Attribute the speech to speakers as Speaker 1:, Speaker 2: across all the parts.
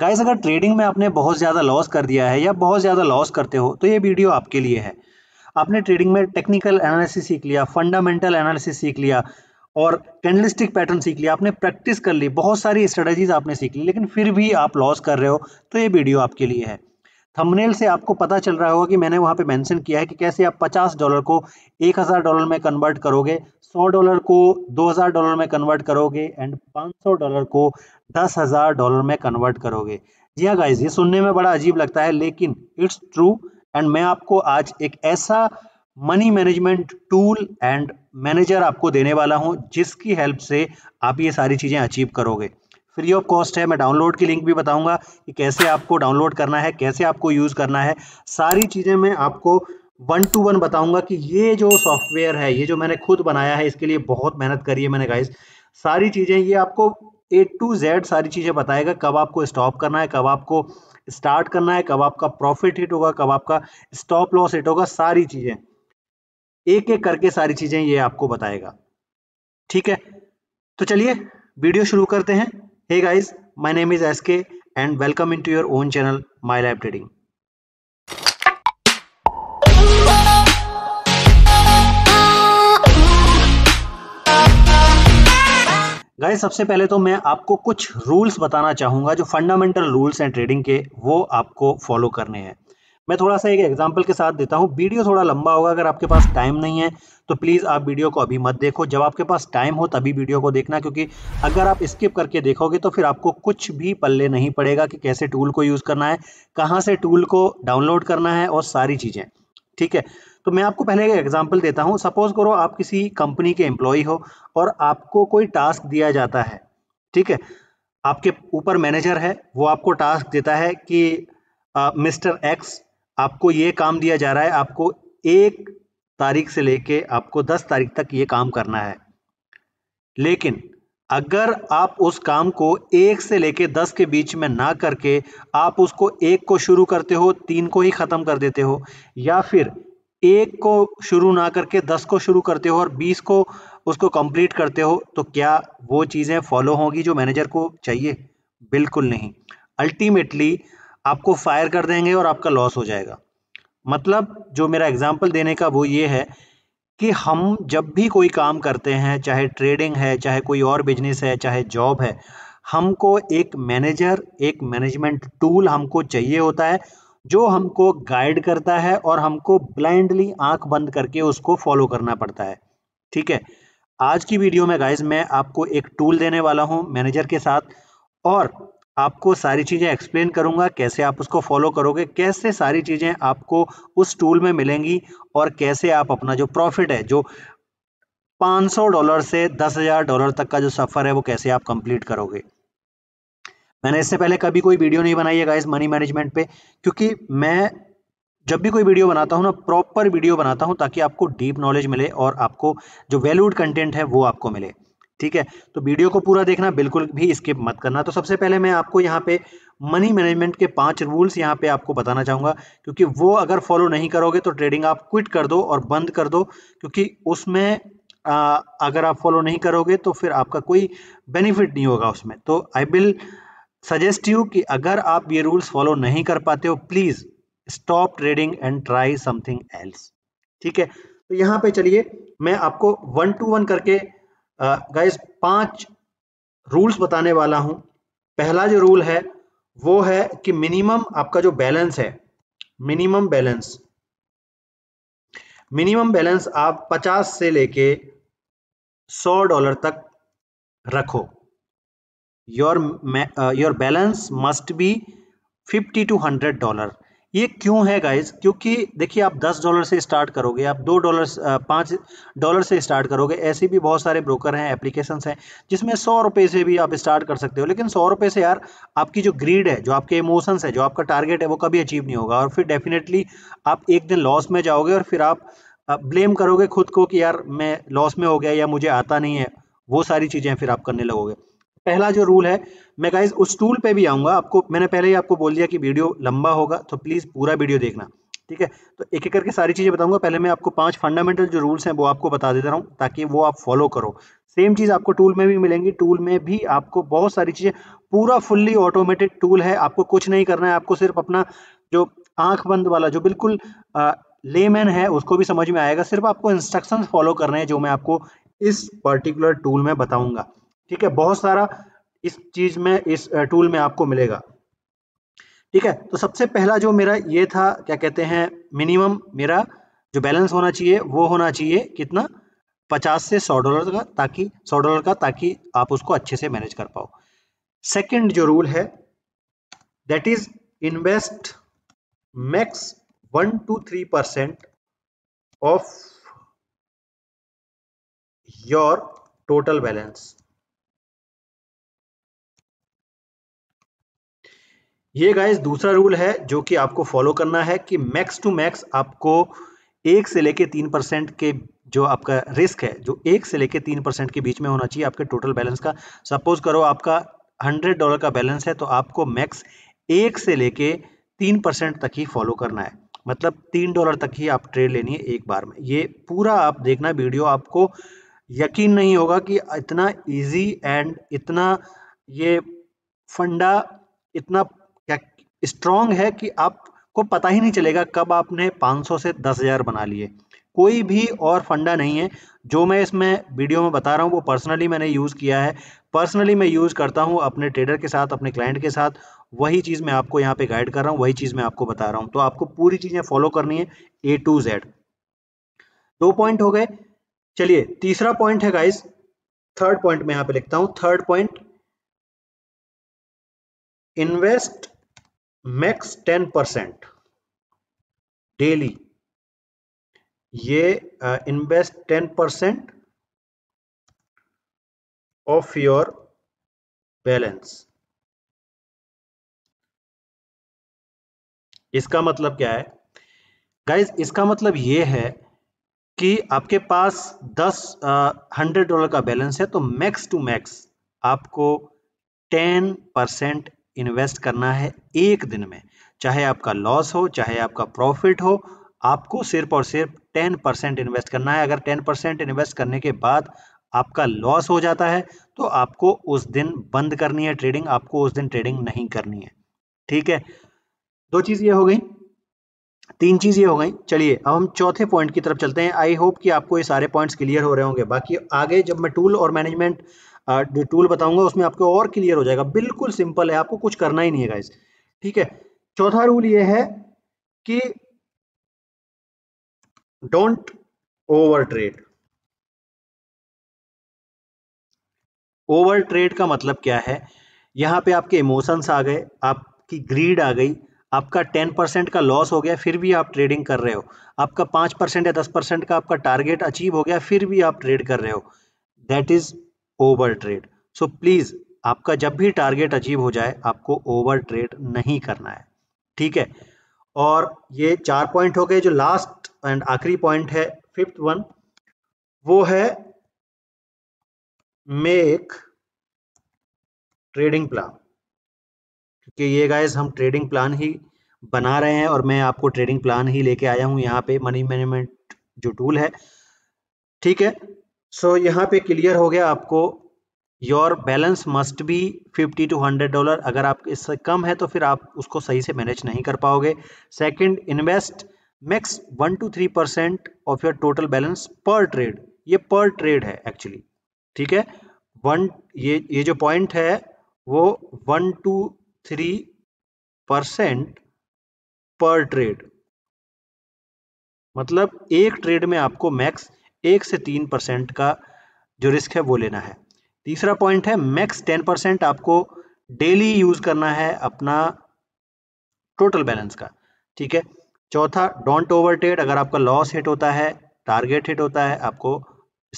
Speaker 1: Guys अगर trading में आपने बहुत ज़्यादा लॉस कर दिया है या बहुत ज़्यादा लॉस करते हो तो ये वीडियो आपके लिए है आपने ट्रेडिंग में टेक्निकल एनालिसिस सीख लिया फंडामेंटल एनालिसिस सीख लिया और कैंडलिस्टिक पैटर्न सीख लिया आपने प्रैक्टिस कर ली बहुत सारी स्ट्रेटजीज आपने सीख ली लेकिन फिर भी आप लॉस कर रहे हो तो ये वीडियो आपके लिए है थंबनेल से आपको पता चल रहा होगा कि मैंने वहाँ पे मेंशन किया है कि कैसे आप 50 डॉलर को 1000 डॉलर में कन्वर्ट करोगे 100 डॉलर को 2000 डॉलर में कन्वर्ट करोगे एंड 500 डॉलर को 10000 डॉलर में कन्वर्ट करोगे जी हाँ गाइज ये सुनने में बड़ा अजीब लगता है लेकिन इट्स ट्रू एंड मैं आपको आज एक ऐसा money management tool and manager आपको देने वाला हूँ जिसकी हेल्प से आप ये सारी चीज़ें अचीव करोगे फ्री ऑफ कॉस्ट है मैं डाउनलोड की लिंक भी बताऊंगा कि कैसे आपको डाउनलोड करना है कैसे आपको यूज़ करना है सारी चीज़ें मैं आपको वन टू वन बताऊंगा कि ये जो सॉफ्टवेयर है ये जो मैंने खुद बनाया है इसके लिए बहुत मेहनत करी है मैंने गाइस सारी चीज़ें ये आपको ए टू जेड सारी चीज़ें बताएगा कब आपको स्टॉप करना है कब आपको स्टार्ट करना है कब आपका प्रॉफिट हिट होगा कब आपका स्टॉप लॉस हिट होगा सारी चीज़ें एक एक करके सारी चीज़ें ये आपको बताएगा ठीक है तो चलिए वीडियो शुरू करते हैं Hey guys, my name is SK and welcome into your own channel My Lab Trading. Guys सबसे पहले तो मैं आपको कुछ रूल्स बताना चाहूँगा जो फंडामेंटल रूल्स हैं ट्रेडिंग के वो आपको फॉलो करने हैं मैं थोड़ा सा एक एग्जाम्पल के साथ देता हूँ वीडियो थोड़ा लंबा होगा अगर आपके पास टाइम नहीं है तो प्लीज़ आप वीडियो को अभी मत देखो जब आपके पास टाइम हो तभी वीडियो को देखना क्योंकि अगर आप स्किप करके देखोगे तो फिर आपको कुछ भी पल्ले नहीं पड़ेगा कि कैसे टूल को यूज़ करना है कहाँ से टूल को डाउनलोड करना है और सारी चीज़ें ठीक है तो मैं आपको पहले एक एग्जाम्पल देता हूँ सपोज़ करो आप किसी कंपनी के एम्प्लॉय हो और आपको कोई टास्क दिया जाता है ठीक है आपके ऊपर मैनेजर है वो आपको टास्क देता है कि मिस्टर एक्स आपको ये काम दिया जा रहा है आपको एक तारीख से लेके आपको दस तारीख तक ये काम करना है लेकिन अगर आप उस काम को एक से लेके दस के बीच में ना करके आप उसको एक को शुरू करते हो तीन को ही ख़त्म कर देते हो या फिर एक को शुरू ना करके दस को शुरू करते हो और बीस को उसको कंप्लीट करते हो तो क्या वो चीज़ें फॉलो होंगी जो मैनेजर को चाहिए बिल्कुल नहीं अल्टीमेटली आपको फायर कर देंगे और आपका लॉस हो जाएगा मतलब जो मेरा एग्जाम्पल देने का वो ये है कि हम जब भी कोई काम करते हैं चाहे ट्रेडिंग है चाहे कोई और बिजनेस है चाहे जॉब है हमको एक मैनेजर एक मैनेजमेंट टूल हमको चाहिए होता है जो हमको गाइड करता है और हमको ब्लाइंडली आंख बंद करके उसको फॉलो करना पड़ता है ठीक है आज की वीडियो में गाइज मैं आपको एक टूल देने वाला हूँ मैनेजर के साथ और आपको सारी चीज़ें एक्सप्लेन करूँगा कैसे आप उसको फॉलो करोगे कैसे सारी चीज़ें आपको उस टूल में मिलेंगी और कैसे आप अपना जो प्रॉफिट है जो 500 डॉलर से 10,000 डॉलर तक का जो सफ़र है वो कैसे आप कंप्लीट करोगे मैंने इससे पहले कभी कोई वीडियो नहीं बनाई है गाइस मनी मैनेजमेंट पे क्योंकि मैं जब भी कोई वीडियो बनाता हूँ ना प्रॉपर वीडियो बनाता हूँ ताकि आपको डीप नॉलेज मिले और आपको जो वैल्यूड कंटेंट है वो आपको मिले ठीक है तो वीडियो को पूरा देखना बिल्कुल भी स्किप मत करना तो सबसे पहले मैं आपको यहाँ पे मनी मैनेजमेंट के पांच रूल्स यहाँ पे आपको बताना चाहूँगा क्योंकि वो अगर फॉलो नहीं करोगे तो ट्रेडिंग आप क्विट कर दो और बंद कर दो क्योंकि उसमें आ, अगर आप फॉलो नहीं करोगे तो फिर आपका कोई बेनिफिट नहीं होगा उसमें तो आई विल सजेस्ट यू कि अगर आप ये रूल्स फॉलो नहीं कर पाते हो please stop trading and try something else ठीक है तो यहाँ पे चलिए मैं आपको वन टू वन करके गाइस पांच रूल्स बताने वाला हूं पहला जो रूल है वो है कि मिनिमम आपका जो बैलेंस है मिनिमम बैलेंस मिनिमम बैलेंस आप 50 से लेके 100 डॉलर तक रखो your your balance must be 50 to 100 dollar ये क्यों है गाइज क्योंकि देखिए आप दस डॉलर से स्टार्ट करोगे आप दो डॉलर पाँच डॉलर से स्टार्ट करोगे ऐसे भी बहुत सारे ब्रोकर हैं एप्लीकेशंस हैं जिसमें सौ रुपये से भी आप स्टार्ट कर सकते हो लेकिन सौ रुपये से यार आपकी जो ग्रीड है जो आपके इमोशंस है जो आपका टारगेट है वो कभी अचीव नहीं होगा और फिर डेफिनेटली आप एक दिन लॉस में जाओगे और फिर आप ब्लेम करोगे खुद को कि यार मैं लॉस में हो गया या मुझे आता नहीं है वो सारी चीज़ें फिर आप करने लगोगे पहला जो रूल है मैं गाइज उस टूल पे भी आऊँगा आपको मैंने पहले ही आपको बोल दिया कि वीडियो लंबा होगा तो प्लीज़ पूरा वीडियो देखना ठीक है तो एक एक करके सारी चीज़ें बताऊंगा पहले मैं आपको पांच फंडामेंटल जो रूल्स हैं वो आपको बता देता हूँ ताकि वो आप फॉलो करो सेम चीज़ आपको टूल में भी मिलेंगी टूल में भी आपको बहुत सारी चीज़ें पूरा फुल्ली ऑटोमेटेड टूल है आपको कुछ नहीं करना है आपको सिर्फ अपना जो आंख बंद वाला जो बिल्कुल लेमैन है उसको भी समझ में आएगा सिर्फ आपको इंस्ट्रक्शंस फॉलो करने हैं जो मैं आपको इस पर्टिकुलर टूल में बताऊंगा ठीक है बहुत सारा इस चीज में इस टूल में आपको मिलेगा ठीक है तो सबसे पहला जो मेरा ये था क्या कहते हैं मिनिमम मेरा जो बैलेंस होना चाहिए वो होना चाहिए कितना पचास से सौ डॉलर का ताकि सौ डॉलर का ताकि आप उसको अच्छे से मैनेज कर पाओ सेकंड जो रूल है that is invest max one two three percent of your total balance ये गाइस दूसरा रूल है जो कि आपको फॉलो करना है कि मैक्स टू मैक्स आपको एक से लेके तीन परसेंट के जो आपका रिस्क है जो एक से लेके तीन परसेंट के बीच में होना चाहिए आपके टोटल बैलेंस का सपोज करो आपका हंड्रेड डॉलर का बैलेंस है तो आपको मैक्स एक से लेके तीन परसेंट तक ही फॉलो करना है मतलब तीन डॉलर तक ही आप ट्रेड लेनी है एक बार में ये पूरा आप देखना वीडियो आपको यकीन नहीं होगा कि इतना ईजी एंड इतना ये फंडा इतना स्ट्रांग है कि आपको पता ही नहीं चलेगा कब आपने 500 से 10,000 बना लिए कोई भी और फंडा नहीं है जो मैं इसमें वीडियो में बता रहा हूँ वो पर्सनली मैंने यूज़ किया है पर्सनली मैं यूज़ करता हूँ अपने ट्रेडर के साथ अपने क्लाइंट के साथ वही चीज़ मैं आपको यहाँ पे गाइड कर रहा हूँ वही चीज़ मैं आपको बता रहा हूँ तो आपको पूरी चीज़ें फॉलो करनी है ए टू जेड दो पॉइंट हो गए चलिए तीसरा पॉइंट है गाइस थर्ड पॉइंट मैं यहाँ पे लिखता हूँ third point invest max ten percent daily ये invest ten percent of your balance इसका मतलब क्या है गाइज इसका मतलब ये है कि आपके पास दस हंड्रेड uh, डॉलर का बैलेंस है तो मैक्स टू मैक्स आपको टेन परसेंट इन्वेस्ट करना है एक दिन में चाहे आपका लॉस हो चाहे आपका प्रॉफिट हो आपको सिर्फ और सिर्फ टेन परसेंट इन्वेस्ट करना है अगर टेन परसेंट इन्वेस्ट करने के बाद आपका लॉस हो जाता है तो आपको उस दिन बंद करनी है ट्रेडिंग आपको उस दिन ट्रेडिंग नहीं करनी है ठीक है दो चीज ये हो गई तीन चीज ये हो गई चलिए अब हम चौथे पॉइंट की तरफ चलते हैं आई होप कि आपको ये सारे पॉइंट्स क्लियर हो रहे होंगे बाकी आगे जब मैं टूल और मैनेजमेंट टूल बताऊंगा उसमें आपको और क्लियर हो जाएगा बिल्कुल सिंपल है आपको कुछ करना ही नहीं है गाइज ठीक है चौथा रूल ये है कि don't over trade over trade का मतलब क्या है यहां पे आपके इमोशंस आ गए आपकी ग्रीड आ गई आपका टेन परसेंट का लॉस हो गया फिर भी आप ट्रेडिंग कर रहे हो आपका पांच परसेंट या दस परसेंट का आपका टारगेट अचीव हो गया फिर भी आप ट्रेड कर रहे हो that is over trade so please आपका जब भी टारगेट अचीव हो जाए आपको ओवर ट्रेड नहीं करना है ठीक है और ये चार पॉइंट हो गए जो लास्ट एंड आखिरी पॉइंट है फिफ्थ वन वो है मेक ट्रेडिंग प्लान क्योंकि ये गाइस हम ट्रेडिंग प्लान ही बना रहे हैं और मैं आपको ट्रेडिंग प्लान ही लेके आया हूं यहाँ पे मनी मैनेजमेंट जो टूल है ठीक है सो so, यहाँ पे क्लियर हो गया आपको your balance must be 50 to 100 dollar अगर आप इससे कम है तो फिर आप उसको सही से मैनेज नहीं कर पाओगे second invest max one two three percent of your total balance per trade ये पर ट्रेड है एक्चुअली ठीक है वन ये ये जो पॉइंट है वो one two three percent per trade मतलब एक ट्रेड में आपको मैक्स एक से तीन परसेंट का जो रिस्क है वो लेना है तीसरा पॉइंट है मैक्स टेन परसेंट आपको डेली यूज करना है अपना टोटल बैलेंस का ठीक है चौथा डोंट ओवर अगर आपका लॉस हिट होता है टारगेट हिट होता है आपको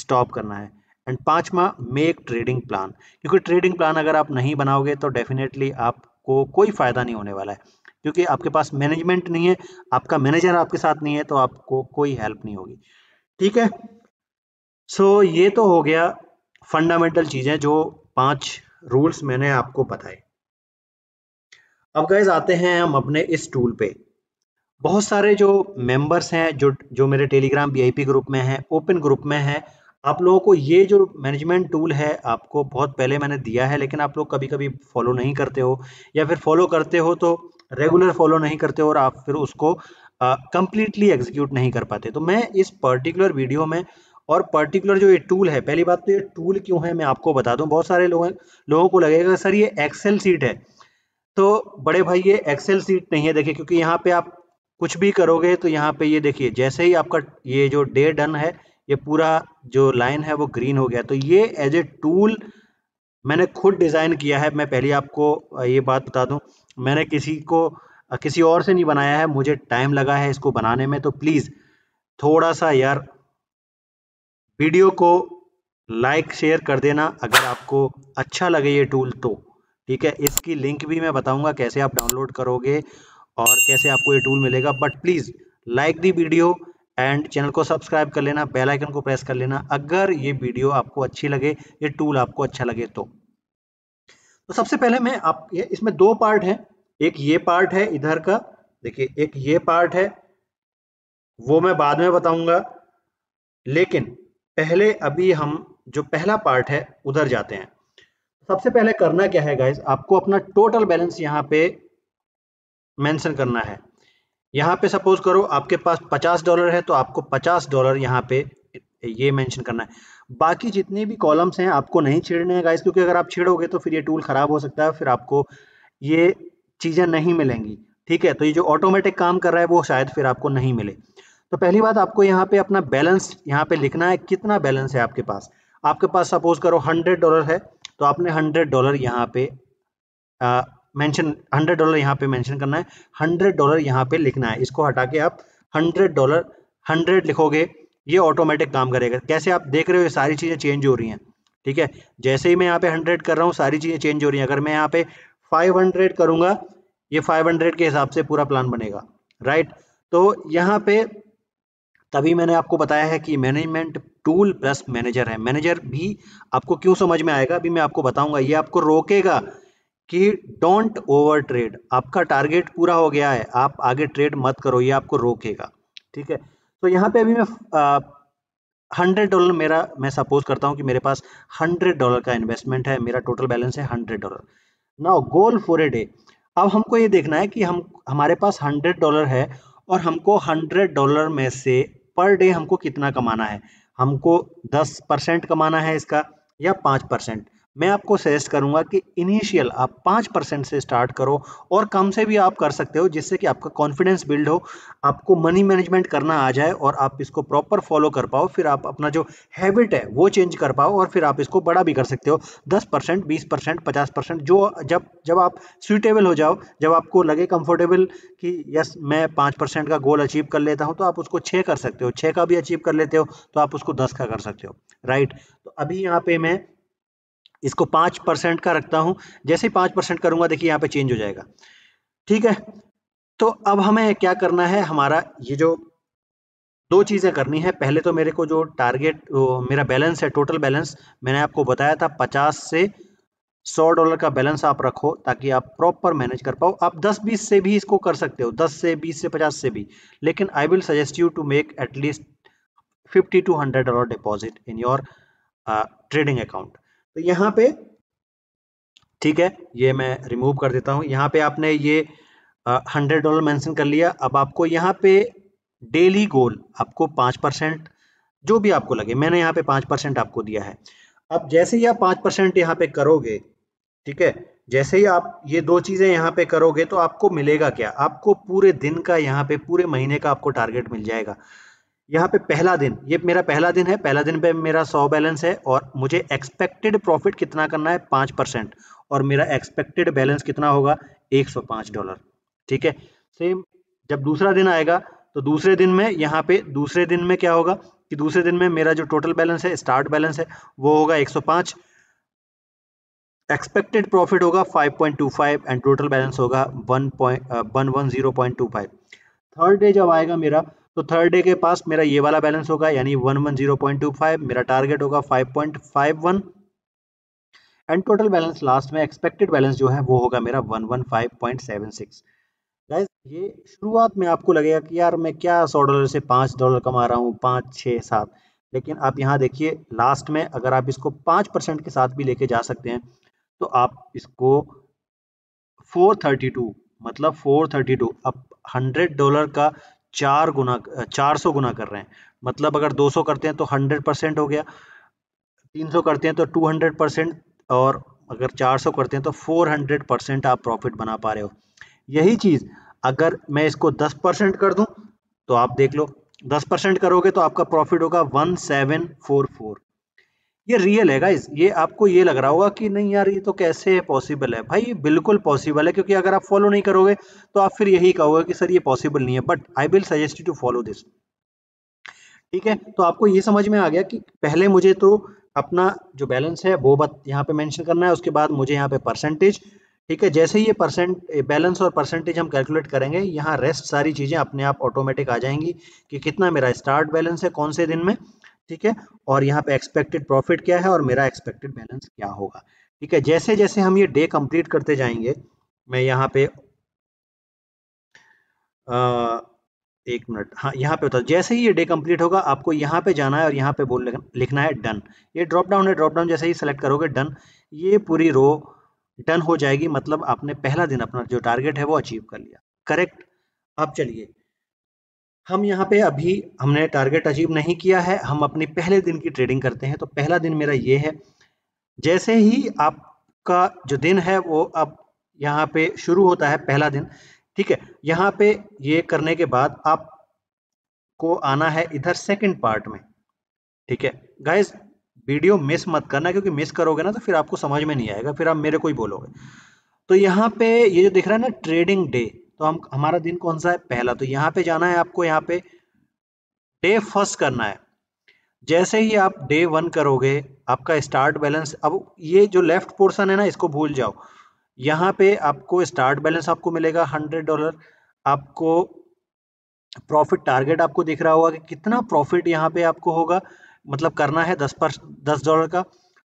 Speaker 1: स्टॉप करना है एंड पांचवा मेक ट्रेडिंग प्लान क्योंकि ट्रेडिंग प्लान अगर आप नहीं बनाओगे तो डेफिनेटली आपको कोई फायदा नहीं होने वाला है क्योंकि आपके पास मैनेजमेंट नहीं है आपका मैनेजर आपके साथ नहीं है तो आपको कोई हेल्प नहीं होगी ठीक है सो so, ये तो हो गया फंडामेंटल चीज़ें जो पांच रूल्स मैंने आपको बताए अब गए आते हैं हम अपने इस टूल पे बहुत सारे जो मेंबर्स हैं जो जो मेरे टेलीग्राम वीआईपी ग्रुप में हैं ओपन ग्रुप में हैं आप लोगों को ये जो मैनेजमेंट टूल है आपको बहुत पहले मैंने दिया है लेकिन आप लोग कभी कभी फॉलो नहीं करते हो या फिर फॉलो करते हो तो रेगुलर फॉलो नहीं करते हो और आप फिर उसको कंप्लीटली एग्जीक्यूट नहीं कर पाते तो मैं इस पर्टिकुलर वीडियो में और पर्टिकुलर जो ये टूल है पहली बात तो ये टूल क्यों है मैं आपको बता दूं बहुत सारे लोग लोगों को लगेगा सर ये एक्सेल सीट है तो बड़े भाई ये एक्सेल सीट नहीं है देखिए क्योंकि यहाँ पे आप कुछ भी करोगे तो यहाँ पे ये देखिए जैसे ही आपका ये जो डे डन है ये पूरा जो लाइन है वो ग्रीन हो गया तो ये एज ए टूल मैंने खुद डिज़ाइन किया है मैं पहले आपको ये बात बता दूँ मैंने किसी को किसी और से नहीं बनाया है मुझे टाइम लगा है इसको बनाने में तो प्लीज़ थोड़ा सा यार वीडियो को लाइक शेयर कर देना अगर आपको अच्छा लगे ये टूल तो ठीक है इसकी लिंक भी मैं बताऊंगा कैसे आप डाउनलोड करोगे और कैसे आपको ये टूल मिलेगा but please like the video and channel को सब्सक्राइब कर लेना बेल आइकन को प्रेस कर लेना अगर ये वीडियो आपको अच्छी लगे ये टूल आपको अच्छा लगे तो तो सबसे पहले मैं आप ये इसमें दो पार्ट है एक ये पार्ट है इधर का देखिए एक ये पार्ट है वो मैं बाद में बताऊंगा लेकिन पहले अभी हम जो पहला पार्ट है उधर जाते हैं सबसे पहले करना क्या है गाइज आपको अपना टोटल बैलेंस यहाँ पे मेंशन करना है यहाँ पे सपोज करो आपके पास 50 डॉलर है तो आपको 50 डॉलर यहाँ पे ये मेंशन करना है बाकी जितने भी कॉलम्स हैं आपको नहीं छेड़ने हैं गाइज क्योंकि अगर आप छेड़ोगे तो फिर ये टूल ख़राब हो सकता है फिर आपको ये चीज़ें नहीं मिलेंगी ठीक है तो ये जो ऑटोमेटिक काम कर रहा है वो शायद फिर आपको नहीं मिले तो पहली बात आपको यहाँ पे अपना बैलेंस यहाँ पे लिखना है कितना बैलेंस है आपके पास आपके पास सपोज करो हंड्रेड डॉलर है तो आपने हंड्रेड डॉलर यहाँ पे मेंशन हंड्रेड डॉलर यहाँ पे मेंशन करना है हंड्रेड डॉलर यहाँ पे लिखना है इसको हटा के आप हंड्रेड डॉलर हंड्रेड लिखोगे ये ऑटोमेटिक काम करेगा कैसे आप देख रहे हो ये सारी चीज़ें चेंज हो रही हैं ठीक है जैसे ही मैं यहाँ पे हंड्रेड कर रहा हूँ सारी चीज़ें चेंज हो रही हैं अगर मैं यहाँ पे फाइव हंड्रेड करूँगा ये फाइव हंड्रेड के हिसाब से पूरा प्लान बनेगा राइट तो यहाँ पे तभी मैंने आपको बताया है कि मैनेजमेंट टूल प्लस मैनेजर है मैनेजर भी आपको क्यों समझ में आएगा अभी मैं आपको बताऊंगा ये आपको रोकेगा कि डोंट ओवर ट्रेड आपका टारगेट पूरा हो गया है आप आगे ट्रेड मत करो ये आपको रोकेगा ठीक है तो यहाँ पे अभी मैं हंड्रेड डॉलर मेरा मैं सपोज करता हूँ कि मेरे पास हंड्रेड डॉलर का इन्वेस्टमेंट है मेरा टोटल बैलेंस है hundred dollar now goal for a day अब हमको ये देखना है कि हम हमारे पास हंड्रेड डॉलर है और हमको हंड्रेड डॉलर में से पर डे हमको कितना कमाना है हमको दस परसेंट कमाना है इसका या पाँच परसेंट मैं आपको सजेस्ट करूंगा कि इनिशियल आप पाँच परसेंट से स्टार्ट करो और कम से भी आप कर सकते हो जिससे कि आपका कॉन्फिडेंस बिल्ड हो आपको मनी मैनेजमेंट करना आ जाए और आप इसको प्रॉपर फॉलो कर पाओ फिर आप अपना जो हैबिट है वो चेंज कर पाओ और फिर आप इसको बड़ा भी कर सकते हो दस परसेंट बीस परसेंट पचास परसेंट जो जब जब आप सुइटेबल हो जाओ जब आपको लगे कम्फर्टेबल कि यस मैं पाँच परसेंट का गोल अचीव कर लेता हूँ तो आप उसको छः कर सकते हो छः का भी अचीव कर लेते हो तो आप उसको दस का कर सकते हो राइट तो अभी यहाँ पे मैं इसको पाँच परसेंट का रखता हूँ जैसे ही पाँच परसेंट करूँगा देखिए यहाँ पे चेंज हो जाएगा ठीक है तो अब हमें क्या करना है हमारा ये जो दो चीज़ें करनी है पहले तो मेरे को जो टारगेट मेरा बैलेंस है टोटल बैलेंस मैंने आपको बताया था पचास से सौ डॉलर का बैलेंस आप रखो ताकि आप प्रॉपर मैनेज कर पाओ आप दस बीस से भी इसको कर सकते हो दस से बीस से पचास से भी लेकिन I will suggest you to make at least fifty to hundred dollar deposit in your trading account तो यहाँ पे ठीक है ये मैं रिमूव कर देता हूँ यहाँ पे आपने ये हंड्रेड डॉलर मेंशन कर लिया अब आपको यहाँ पे डेली गोल आपको पाँच परसेंट जो भी आपको लगे मैंने यहाँ पे पाँच परसेंट आपको दिया है अब जैसे ही आप पाँच परसेंट यहाँ पे करोगे ठीक है जैसे ही आप ये दो चीज़ें यहाँ पे करोगे तो आपको मिलेगा क्या आपको पूरे दिन का यहाँ पे पूरे महीने का आपको टारगेट मिल जाएगा यहाँ पे पहला दिन ये मेरा पहला दिन है पहला दिन पे मेरा सौ बैलेंस है और मुझे एक्सपेक्टेड प्रॉफिट कितना करना है पाँच परसेंट और मेरा एक्सपेक्टेड बैलेंस कितना होगा एक सौ पाँच डॉलर ठीक है सेम जब दूसरा दिन आएगा तो दूसरे दिन में यहाँ पे दूसरे दिन में क्या होगा कि दूसरे दिन में मेरा जो टोटल बैलेंस है स्टार्ट बैलेंस है वो होगा एक एक्सपेक्टेड प्रॉफिट होगा फाइव एंड टोटल बैलेंस होगा 1.110.25 थर्ड डे जब आएगा मेरा तो थर्ड डे के पास मेरा ये वाला बैलेंस होगा यानी one one zero point two five मेरा टारगेट होगा five point five one and total balance last में एक्सपेक्टेड बैलेंस जो है वो होगा मेरा one one five point seven six guys ये शुरुआत में आपको लगेगा कि यार मैं क्या सौ डॉलर से पाँच डॉलर कमा रहा हूँ पाँच छः सात लेकिन आप यहाँ देखिए लास्ट में अगर आप इसको पाँच परसेंट के साथ भी लेके जा सकते हैं तो आप इसको फोर थर्टी टू मतलब फोर थर्टी टू अब हंड्रेड डॉलर का चार गुना चार सौ गुना कर रहे हैं मतलब अगर दो सौ करते हैं तो हंड्रेड परसेंट हो गया तीन सौ करते हैं तो टू हंड्रेड परसेंट और अगर चार सौ करते हैं तो फोर हंड्रेड परसेंट आप प्रॉफिट बना पा रहे हो यही चीज़ अगर मैं इसको दस परसेंट कर दूं तो आप देख लो दस परसेंट करोगे तो आपका प्रॉफिट होगा वन सेवन फोर फोर ये रियल है गाइज ये आपको ये लग रहा होगा कि नहीं यार ये तो कैसे है पॉसिबल है भाई बिल्कुल पॉसिबल है क्योंकि अगर आप फॉलो नहीं करोगे तो आप फिर यही कहोगे कि सर ये पॉसिबल नहीं है but I will suggest you to follow this ठीक है तो आपको ये समझ में आ गया कि पहले मुझे तो अपना जो बैलेंस है वो बत यहाँ पे मैंशन करना है उसके बाद मुझे यहाँ पे परसेंटेज ठीक है जैसे ही ये परसेंट बैलेंस और परसेंटेज हम कैलकुलेट करेंगे यहाँ रेस्ट सारी चीज़ें अपने आप ऑटोमेटिक आ जाएंगी कि कितना मेरा स्टार्ट बैलेंस है कौन से दिन में ठीक है और यहाँ पे एक्सपेक्टेड प्रॉफिट क्या है और मेरा एक्सपेक्टेड बैलेंस क्या होगा ठीक है जैसे जैसे हम ये डे कंप्लीट करते जाएंगे मैं यहाँ पे आ, एक मिनट हाँ यहाँ पे होता जैसे ही ये डे कंप्लीट होगा आपको यहाँ पे जाना है और यहाँ पे बोल लिखना है डन ये ड्रॉप डाउन है ड्रॉप डाउन जैसे ही सेलेक्ट करोगे डन ये पूरी रो डन हो जाएगी मतलब आपने पहला दिन अपना जो टारगेट है वो अचीव कर लिया करेक्ट अब चलिए हम यहाँ पे अभी हमने टारगेट अचीव नहीं किया है हम अपने पहले दिन की ट्रेडिंग करते हैं तो पहला दिन मेरा ये है जैसे ही आपका जो दिन है वो अब यहाँ पे शुरू होता है पहला दिन ठीक है यहाँ पे ये करने के बाद आप को आना है इधर सेकंड पार्ट में ठीक है गाइज वीडियो मिस मत करना क्योंकि मिस करोगे ना तो फिर आपको समझ में नहीं आएगा फिर आप मेरे को ही बोलोगे तो यहाँ पे ये जो दिख रहा है ना ट्रेडिंग डे तो हम हमारा दिन कौन सा है पहला तो यहाँ पे जाना है आपको यहाँ पे डे फर्स्ट करना है जैसे ही आप डे वन करोगे आपका स्टार्ट बैलेंस अब ये जो लेफ्ट पोर्सन है ना इसको भूल जाओ यहाँ पे आपको स्टार्ट बैलेंस आपको मिलेगा हंड्रेड डॉलर आपको प्रॉफिट टारगेट आपको दिख रहा होगा कि कितना प्रॉफिट यहाँ पे आपको होगा मतलब करना है दस पर दस डॉलर का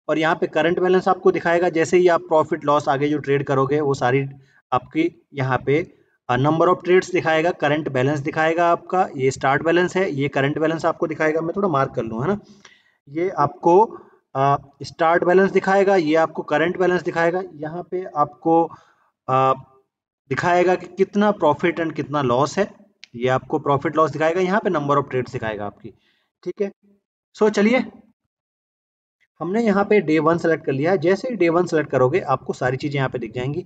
Speaker 1: और यहाँ पे करंट बैलेंस आपको दिखाएगा जैसे ही आप प्रॉफिट लॉस आगे जो ट्रेड करोगे वो सारी आपकी यहाँ पे नंबर ऑफ ट्रेड्स दिखाएगा करंट बैलेंस दिखाएगा आपका ये स्टार्ट बैलेंस है ये करंट बैलेंस आपको दिखाएगा मैं थोड़ा मार्क कर लूँ है ना ये आपको स्टार्ट बैलेंस दिखाएगा ये आपको करंट बैलेंस दिखाएगा यहाँ पे आपको आ, दिखाएगा कि कितना प्रॉफिट एंड कितना लॉस है ये आपको प्रॉफिट लॉस दिखाएगा यहाँ पे नंबर ऑफ ट्रेड्स दिखाएगा आपकी ठीक है सो so, चलिए हमने यहाँ पे डे वन सेलेक्ट कर लिया है जैसे ही डे वन सेलेक्ट करोगे आपको सारी चीज़ें यहाँ पे दिख जाएंगी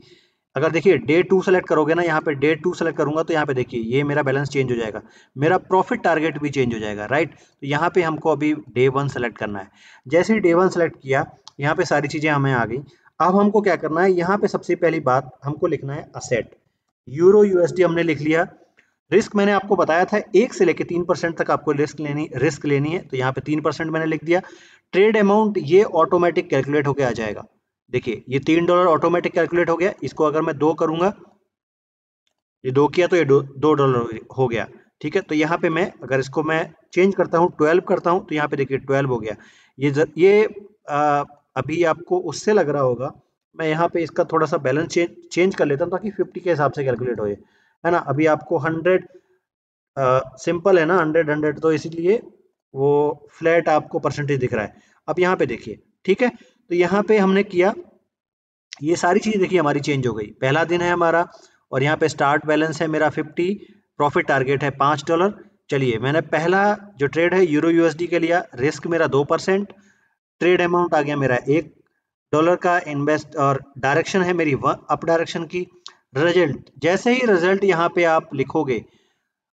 Speaker 1: अगर देखिए डे टू सेलेक्ट करोगे ना यहाँ पे डे टू सेलेक्ट करूंगा तो यहाँ पे देखिए ये मेरा बैलेंस चेंज हो जाएगा मेरा प्रॉफिट टारगेट भी चेंज हो जाएगा राइट तो यहाँ पे हमको अभी डे वन सेलेक्ट करना है जैसे ही डे वन सेलेक्ट किया यहाँ पे सारी चीज़ें हमें आ गई अब हमको क्या करना है यहाँ पे सबसे पहली बात हमको लिखना है असेट यूरो यूएसडी हमने लिख लिया रिस्क मैंने आपको बताया था एक से लेकर तीन परसेंट तक आपको रिस्क लेनी रिस्क लेनी है तो यहाँ पे तीन परसेंट मैंने लिख दिया ट्रेड अमाउंट ये ऑटोमेटिक कैलकुलेट होकर आ जाएगा देखिए ये तीन डॉलर ऑटोमेटिक कैलकुलेट हो गया इसको अगर मैं दो करूंगा ये दो किया तो ये दो डॉलर हो गया ठीक है तो यहाँ पे मैं अगर इसको मैं चेंज करता हूँ ट्वेल्व करता हूँ तो यहाँ पे देखिए ट्वेल्व हो गया ये जर, ये आ, अभी आपको उससे लग रहा होगा मैं यहाँ पे इसका थोड़ा सा बैलेंस चेंज चेंज कर लेता हूँ ताकि फिफ्टी के हिसाब से कैलकुलेट हो है ना अभी आपको हंड्रेड सिंपल है ना हंड्रेड हंड्रेड तो इसीलिए वो फ्लैट आपको परसेंटेज दिख रहा है अब यहाँ पे देखिए ठीक है तो यहाँ पे हमने किया ये सारी चीज़ देखिए हमारी चेंज हो गई पहला दिन है हमारा और यहाँ पे स्टार्ट बैलेंस है मेरा 50 प्रॉफिट टारगेट है पाँच डॉलर चलिए मैंने पहला जो ट्रेड है यूरो यूएसडी के लिया रिस्क मेरा दो परसेंट ट्रेड अमाउंट आ गया मेरा एक डॉलर का इन्वेस्ट और डायरेक्शन है मेरी अप डायरेक्शन की रिजल्ट जैसे ही रिजल्ट यहाँ पे आप लिखोगे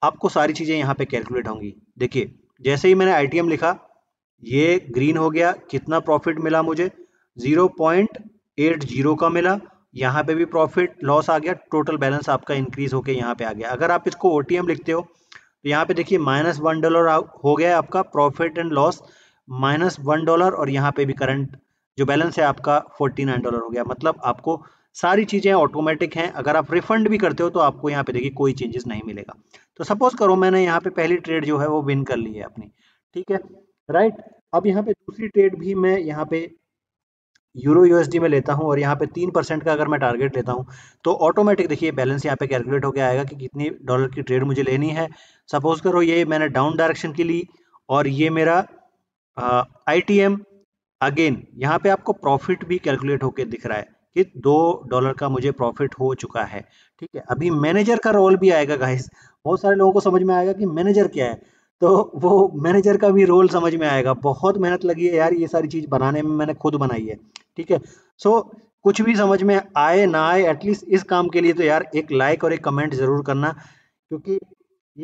Speaker 1: आपको सारी चीज़ें यहाँ पे कैलकुलेट होंगी देखिए जैसे ही मैंने आई लिखा ये ग्रीन हो गया कितना प्रॉफिट मिला मुझे 0.80 का मिला यहाँ पे भी प्रॉफिट लॉस आ गया टोटल बैलेंस आपका इंक्रीज होके यहाँ पे आ गया अगर आप इसको ओ लिखते हो तो यहाँ पे देखिए माइनस वन डॉलर हो गया आपका profit and loss minus one dollar और यहाँ पे भी करंट जो बैलेंस है आपका फोर्टी नाइन डॉलर हो गया मतलब आपको सारी चीज़ें ऑटोमेटिक हैं अगर आप रिफंड भी करते हो तो आपको यहाँ पे देखिए कोई चेंजेस नहीं मिलेगा तो सपोज करो मैंने यहाँ पे पहली ट्रेड जो है वो विन कर ली है अपनी ठीक है राइट अब यहाँ पे दूसरी ट्रेड भी मैं यहाँ पे यूरो यूएसडी में लेता हूँ और यहाँ पे तीन परसेंट का अगर मैं टारगेट लेता हूँ तो ऑटोमेटिक देखिए बैलेंस यहाँ पे कैलकुलेट होकर आएगा कि कितनी डॉलर की ट्रेड मुझे लेनी है सपोज करो ये मैंने डाउन डायरेक्शन की ली और ये मेरा आई टी एम अगेन यहाँ पे आपको प्रॉफिट भी कैलकुलेट होकर दिख रहा है कि दो डॉलर का मुझे प्रॉफिट हो चुका है ठीक है अभी मैनेजर का रोल भी आएगा गाइस बहुत सारे लोगों को समझ में आएगा कि मैनेजर क्या है तो वो मैनेजर का भी रोल समझ में आएगा बहुत मेहनत लगी है यार ये सारी चीज़ बनाने में मैंने खुद बनाई है ठीक है सो कुछ भी समझ में आए ना आए एटलीस्ट इस काम के लिए तो यार एक लाइक और एक कमेंट ज़रूर करना क्योंकि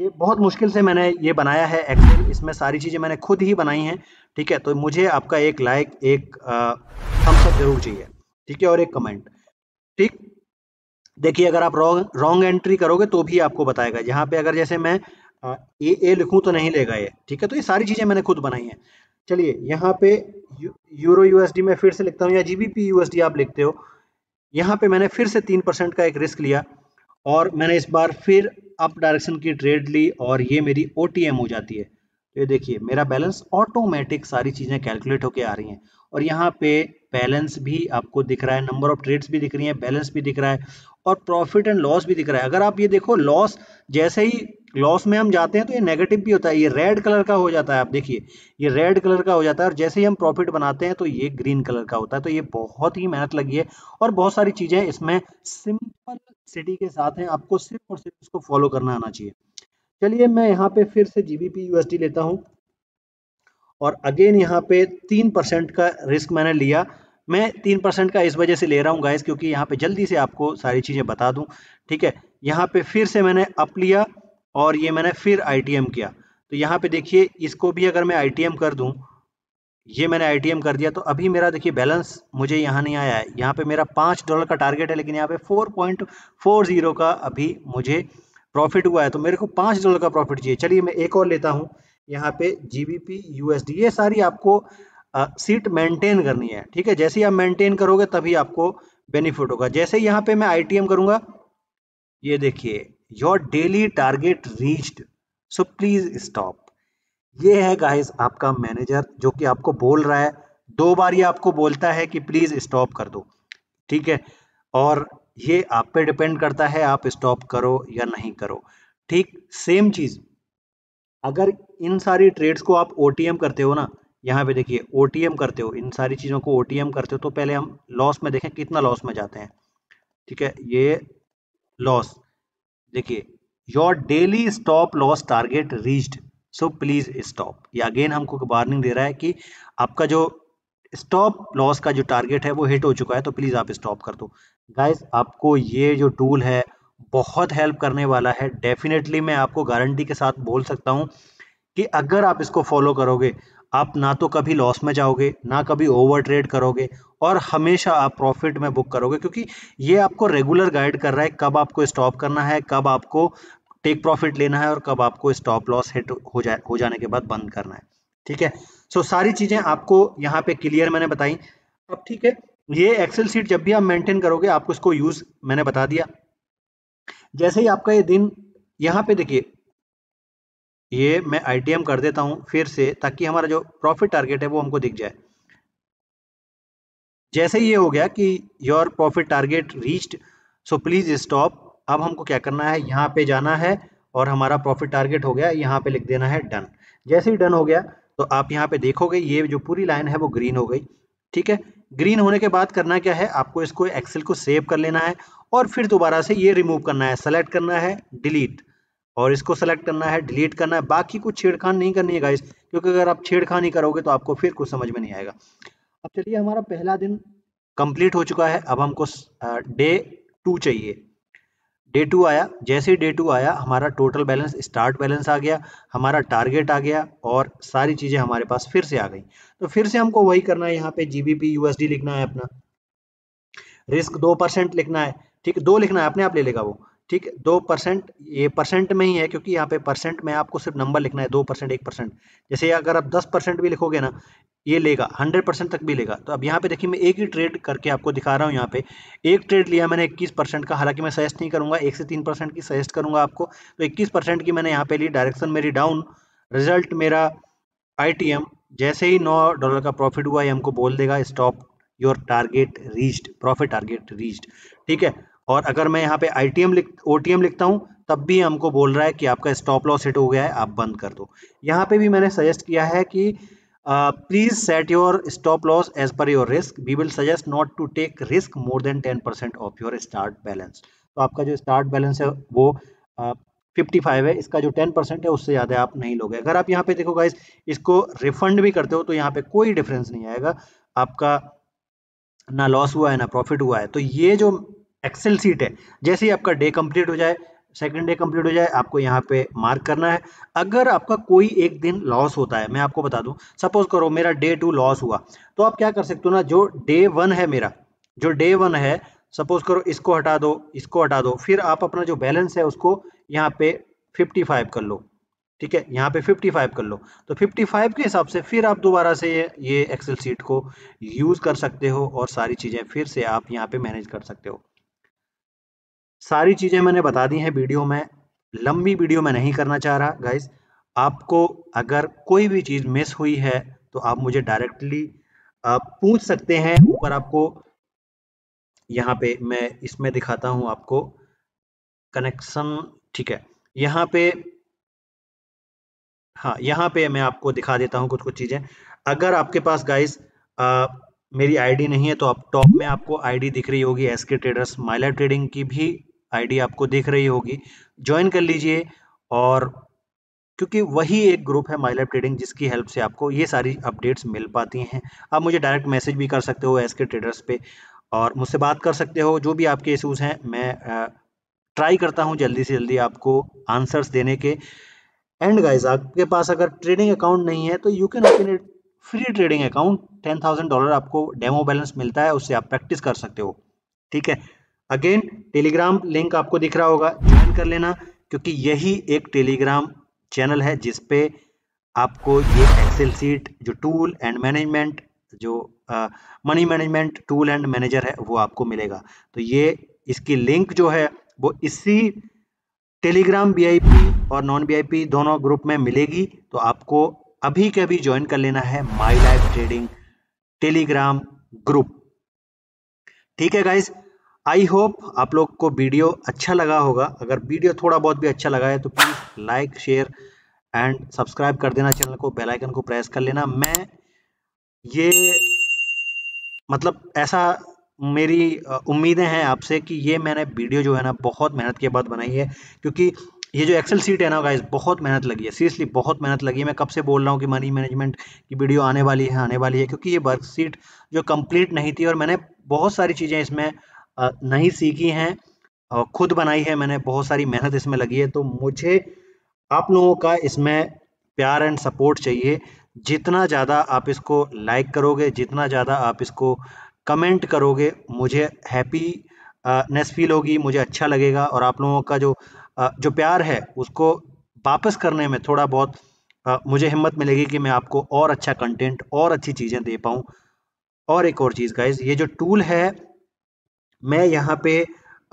Speaker 1: ये बहुत मुश्किल से मैंने ये बनाया है एक्सेल इसमें सारी चीज़ें मैंने खुद ही बनाई हैं ठीक है तो मुझे आपका एक लाइक एक थम्सअप जरूर चाहिए ठीक है और एक कमेंट ठीक देखिए अगर आप रॉन्ग रॉन्ग एंट्री करोगे तो भी आपको बताएगा यहाँ पे अगर जैसे मैं हाँ, ए ए लिखूँ तो नहीं लेगा ये ठीक है तो ये सारी चीज़ें मैंने खुद बनाई हैं चलिए यहाँ पे यूरो यूएसडी में फिर से लिखता हूँ या जीबीपी यूएसडी आप लिखते हो यहाँ पे मैंने फिर से तीन परसेंट का एक रिस्क लिया और मैंने इस बार फिर अप डायरेक्शन की ट्रेड ली और ये मेरी ओ हो जाती है तो ये देखिए मेरा बैलेंस ऑटोमेटिक सारी चीज़ें कैलकुलेट होकर आ रही हैं और यहाँ पे बैलेंस भी आपको दिख रहा है नंबर ऑफ ट्रेड्स भी दिख रही हैं बैलेंस भी दिख रहा है और प्रॉफिट एंड लॉस भी दिख रहा है अगर आप ये देखो लॉस जैसे ही लॉस में हम जाते हैं तो ये नेगेटिव भी होता है ये रेड कलर का हो जाता है आप देखिए ये रेड कलर का हो जाता है और जैसे ही हम प्रॉफिट बनाते हैं तो ये ग्रीन कलर का होता है तो ये बहुत ही मेहनत लगी है और बहुत सारी चीज़ें इसमें सिंपल सिटी के साथ हैं आपको सिर्फ और सिर्फ इसको फॉलो करना आना चाहिए चलिए मैं यहाँ पे फिर से जी बी पी लेता हूँ और अगेन यहाँ पे तीन परसेंट का रिस्क मैंने लिया मैं तीन परसेंट का इस वजह से ले रहा हूँ गाइस क्योंकि यहाँ पे जल्दी से आपको सारी चीज़ें बता दूँ ठीक है यहाँ पे फिर से मैंने अप लिया और ये मैंने फिर आई किया तो यहाँ पे देखिए इसको भी अगर मैं आई कर दूँ ये मैंने आई कर दिया तो अभी मेरा देखिए बैलेंस मुझे यहाँ नहीं आया है यहाँ पर मेरा पाँच डॉलर का टारगेट है लेकिन यहाँ पे फोर पॉइंट फोर जीरो का अभी मुझे प्रॉफिट हुआ है तो मेरे को पाँच डॉलर का प्रॉफिट चाहिए चलिए मैं एक और लेता हूँ यहाँ पे जी बी पी ये सारी आपको सीट मेंटेन करनी है ठीक है जैसे ही आप मेंटेन करोगे तभी आपको बेनिफिट होगा जैसे यहां पे मैं आईटीएम करूंगा ये देखिए your daily target reached so please stop ये है गाइस आपका मैनेजर जो कि आपको बोल रहा है दो बार ये आपको बोलता है कि प्लीज स्टॉप कर दो ठीक है और ये आप पे डिपेंड करता है आप स्टॉप करो या नहीं करो ठीक सेम चीज अगर इन सारी ट्रेड्स को आप ओटीएम करते हो ना यहाँ पे देखिए ओ करते हो इन सारी चीज़ों को ओ करते हो तो पहले हम लॉस में देखें कितना लॉस में जाते हैं ठीक है ये लॉस देखिए your daily stop loss target reached so please stop ये अगेन हमको वार्निंग दे रहा है कि आपका जो स्टॉप लॉस का जो टारगेट है वो हिट हो चुका है तो प्लीज़ आप स्टॉप कर दो गाइज आपको ये जो टूल है बहुत हेल्प करने वाला है डेफिनेटली मैं आपको गारंटी के साथ बोल सकता हूँ कि अगर आप इसको फॉलो करोगे आप ना तो कभी लॉस में जाओगे ना कभी ओवर ट्रेड करोगे और हमेशा आप प्रॉफिट में बुक करोगे क्योंकि ये आपको रेगुलर गाइड कर रहा है कब आपको स्टॉप करना है कब आपको टेक प्रॉफिट लेना है और कब आपको स्टॉप लॉस हिट हो जाए हो जाने के बाद बंद करना है ठीक है सो so, सारी चीज़ें आपको यहाँ पे क्लियर मैंने बताई अब ठीक है ये एक्सेल सीट जब भी आप मेंटेन करोगे आपको इसको यूज़ मैंने बता दिया जैसे ही आपका ये दिन यहाँ पे देखिए ये मैं आई कर देता हूँ फिर से ताकि हमारा जो प्रॉफिट टारगेट है वो हमको दिख जाए जैसे ही ये हो गया कि your profit target reached so please stop अब हमको क्या करना है यहाँ पे जाना है और हमारा प्रॉफिट टारगेट हो गया यहाँ पे लिख देना है डन जैसे ही डन हो गया तो आप यहाँ पे देखोगे ये जो पूरी लाइन है वो ग्रीन हो गई ठीक है ग्रीन होने के बाद करना क्या है आपको इसको एक्सेल को सेव कर लेना है और फिर दोबारा से ये रिमूव करना है सेलेक्ट करना है डिलीट और इसको सेलेक्ट करना है डिलीट करना है बाकी कुछ छेड़खान नहीं करनी है गाइस क्योंकि अगर आप छेड़खानी करोगे तो आपको फिर कुछ समझ में नहीं आएगा अब चलिए हमारा पहला दिन कंप्लीट हो चुका है अब हमको डे टू चाहिए डे टू आया जैसे ही डे टू आया हमारा टोटल बैलेंस स्टार्ट बैलेंस आ गया हमारा टारगेट आ गया और सारी चीज़ें हमारे पास फिर से आ गई तो फिर से हमको वही करना है यहाँ पे जीबीपी यूएसडी लिखना है अपना रिस्क दो परसेंट लिखना है ठीक दो लिखना है अपने आप ले लेगा वो ठीक है दो परसेंट ये परसेंट में ही है क्योंकि यहाँ पे परसेंट में आपको सिर्फ नंबर लिखना है दो परसेंट एक परसेंट जैसे अगर आप दस परसेंट भी लिखोगे ना ये लेगा हंड्रेड परसेंट तक भी लेगा तो अब यहाँ पे देखिए मैं एक ही ट्रेड करके आपको दिखा रहा हूँ यहाँ पे एक ट्रेड लिया मैंने इक्कीस परसेंट का हालांकि मैं सजेस्ट नहीं करूँगा एक से तीन परसेंट की सजेस्ट करूँगा आपको तो इक्कीस परसेंट की मैंने यहाँ पे ली डायरेक्शन मेरी डाउन रिजल्ट मेरा आई जैसे ही नौ डॉलर का प्रॉफिट हुआ ये हमको बोल देगा stop your target reached profit target reached ठीक है और अगर मैं यहाँ पे आई टी एम लिख ओ टी एम लिखता हूँ तब भी हमको बोल रहा है कि आपका स्टॉप लॉस हिट हो गया है आप बंद कर दो यहाँ पे भी मैंने सजेस्ट किया है कि please set your stop loss as per your risk we will suggest not to take risk more than ten percent of your start balance तो आपका जो स्टार्ट बैलेंस है वो फिफ्टी uh, फाइव है इसका जो टेन परसेंट है उससे ज़्यादा आप नहीं लोगे अगर आप यहाँ पे देखो गाइज इसको रिफंड भी करते हो तो यहाँ पे कोई डिफरेंस नहीं आएगा आपका ना लॉस हुआ है ना प्रॉफिट हुआ है तो ये जो एक्सेल सीट है जैसे ही आपका डे कंप्लीट हो जाए सेकंड डे कंप्लीट हो जाए आपको यहाँ पे मार्क करना है अगर आपका कोई एक दिन लॉस होता है मैं आपको बता दूँ सपोज करो मेरा डे टू लॉस हुआ तो आप क्या कर सकते हो ना जो डे वन है मेरा जो डे वन है सपोज करो इसको हटा दो इसको हटा दो फिर आप अपना जो बैलेंस है उसको यहाँ पे 55 कर लो ठीक है यहाँ पे 55 कर लो तो 55 के हिसाब से फिर आप दोबारा से ये एक्सेल सीट को यूज़ कर सकते हो और सारी चीज़ें फिर से आप यहाँ पे मैनेज कर सकते हो सारी चीज़ें मैंने बता दी हैं वीडियो में लंबी वीडियो में नहीं करना चाह रहा गाइस आपको अगर कोई भी चीज़ मिस हुई है तो आप मुझे डायरेक्टली पूछ सकते हैं ऊपर आपको यहाँ पे मैं इसमें दिखाता हूँ आपको कनेक्शन ठीक है यहाँ पे हाँ यहाँ पे मैं आपको दिखा देता हूँ कुछ कुछ चीज़ें अगर आपके पास गाइस मेरी आईडी नहीं है तो आप टॉप में आपको आईडी दिख रही होगी एस के ट्रेडर्स माइला ट्रेडिंग की भी आईडी आपको दिख रही होगी ज्वाइन कर लीजिए और क्योंकि वही एक ग्रुप है माइलाइफ ट्रेडिंग जिसकी हेल्प से आपको ये सारी अपडेट्स मिल पाती हैं आप मुझे डायरेक्ट मैसेज भी कर सकते हो एस के ट्रेडर्स पे और मुझसे बात कर सकते हो जो भी आपके इशूज़ हैं मैं ट्राई करता हूँ जल्दी से जल्दी आपको आंसर्स देने के एंड गाइज आपके पास अगर ट्रेडिंग अकाउंट नहीं है तो you can open it free trading account ten thousand dollar आपको डेमो बैलेंस मिलता है उससे आप प्रैक्टिस कर सकते हो ठीक है अगेन टेलीग्राम लिंक आपको दिख रहा होगा ज्वाइन कर लेना क्योंकि यही एक टेलीग्राम चैनल है जिसपे आपको ये एक्सेल सीट जो टूल एंड मैनेजमेंट जो money management tool and manager है वो आपको मिलेगा तो ये इसकी लिंक जो है वो इसी टेलीग्राम वीआईपी और नॉन वीआईपी दोनों ग्रुप में मिलेगी तो आपको अभी के अभी ज्वाइन कर लेना है my life trading Telegram group ठीक है गाइज आई होप आप लोग को वीडियो अच्छा लगा होगा अगर वीडियो थोड़ा बहुत भी अच्छा लगा है तो please like share and subscribe कर देना चैनल को बेल आइकन को प्रेस कर लेना मैं ये मतलब ऐसा मेरी उम्मीदें हैं आपसे कि ये मैंने वीडियो जो है ना बहुत मेहनत के बाद बनाई है क्योंकि ये जो एक्सेल सीट है ना गाइस बहुत मेहनत लगी है सीरियसली बहुत मेहनत लगी है मैं कब से बोल रहा हूँ कि मनी मैनेजमेंट की वीडियो आने वाली है आने वाली है क्योंकि ये वर्कशीट जो कंप्लीट नहीं थी और मैंने बहुत सारी चीज़ें इसमें नहीं सीखी हैं और खुद बनाई है मैंने बहुत सारी मेहनत इसमें लगी है तो मुझे आप लोगों का इसमें प्यार एंड सपोर्ट चाहिए जितना ज़्यादा आप इसको लाइक करोगे जितना ज़्यादा आप इसको कमेंट करोगे मुझे हैप्पी नेस फील होगी मुझे अच्छा लगेगा और आप लोगों का जो जो प्यार है उसको वापस करने में थोड़ा बहुत मुझे हिम्मत मिलेगी कि मैं आपको और अच्छा कंटेंट और अच्छी चीज़ें दे पाऊँ और एक और चीज़ गाइज ये जो टूल है मैं यहाँ पे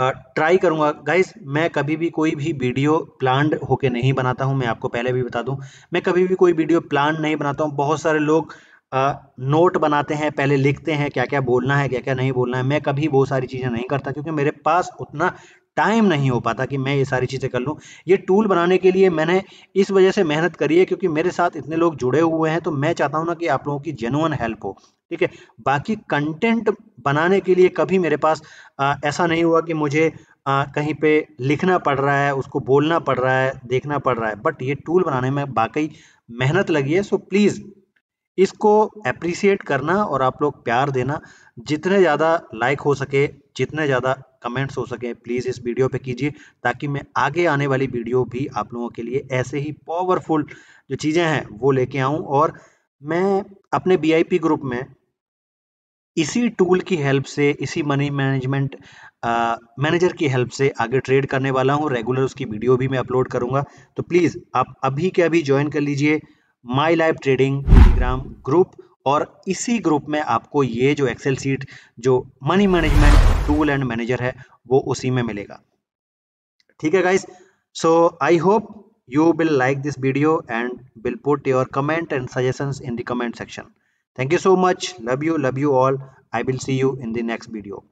Speaker 1: ट्राई करूँगा गाइस मैं कभी भी कोई भी वीडियो प्लान होके नहीं बनाता हूँ मैं आपको पहले भी बता दूँ मैं कभी भी कोई वीडियो प्लान नहीं बनाता हूँ बहुत सारे लोग आ, नोट बनाते हैं पहले लिखते हैं क्या क्या बोलना है क्या क्या नहीं बोलना है मैं कभी वो सारी चीज़ें नहीं करता क्योंकि मेरे पास उतना टाइम नहीं हो पाता कि मैं ये सारी चीज़ें कर लूँ ये टूल बनाने के लिए मैंने इस वजह से मेहनत करी है क्योंकि मेरे साथ इतने लोग जुड़े हुए हैं तो मैं चाहता हूँ ना कि आप लोगों की जेनुअन हेल्प हो ठीक है बाकी कंटेंट बनाने के लिए कभी मेरे पास आ, ऐसा नहीं हुआ कि मुझे आ, कहीं पे लिखना पड़ रहा है उसको बोलना पड़ रहा है देखना पड़ रहा है बट ये टूल बनाने में वाकई मेहनत लगी है सो प्लीज़ इसको अप्रिसिएट करना और आप लोग प्यार देना जितने ज़्यादा लाइक हो सके जितने ज़्यादा कमेंट्स हो सके प्लीज़ इस वीडियो पे कीजिए ताकि मैं आगे आने वाली वीडियो भी आप लोगों के लिए ऐसे ही पावरफुल जो चीज़ें हैं वो लेके आऊँ और मैं अपने बी ग्रुप में इसी टूल की हेल्प से इसी मनी मैनेजमेंट मैनेजर की हेल्प से आगे ट्रेड करने वाला हूँ रेगुलर उसकी वीडियो भी मैं अपलोड करूँगा तो प्लीज़ आप अभी के अभी ज्वाइन कर लीजिए my life trading Telegram group और इसी ग्रुप में आपको ये जो एक्सेल सीट जो money management tool and manager है वो उसी में मिलेगा ठीक है guys so I hope you will like this video and will put your comment and suggestion in the comment section thank you so much love you love you all I will see you in the next video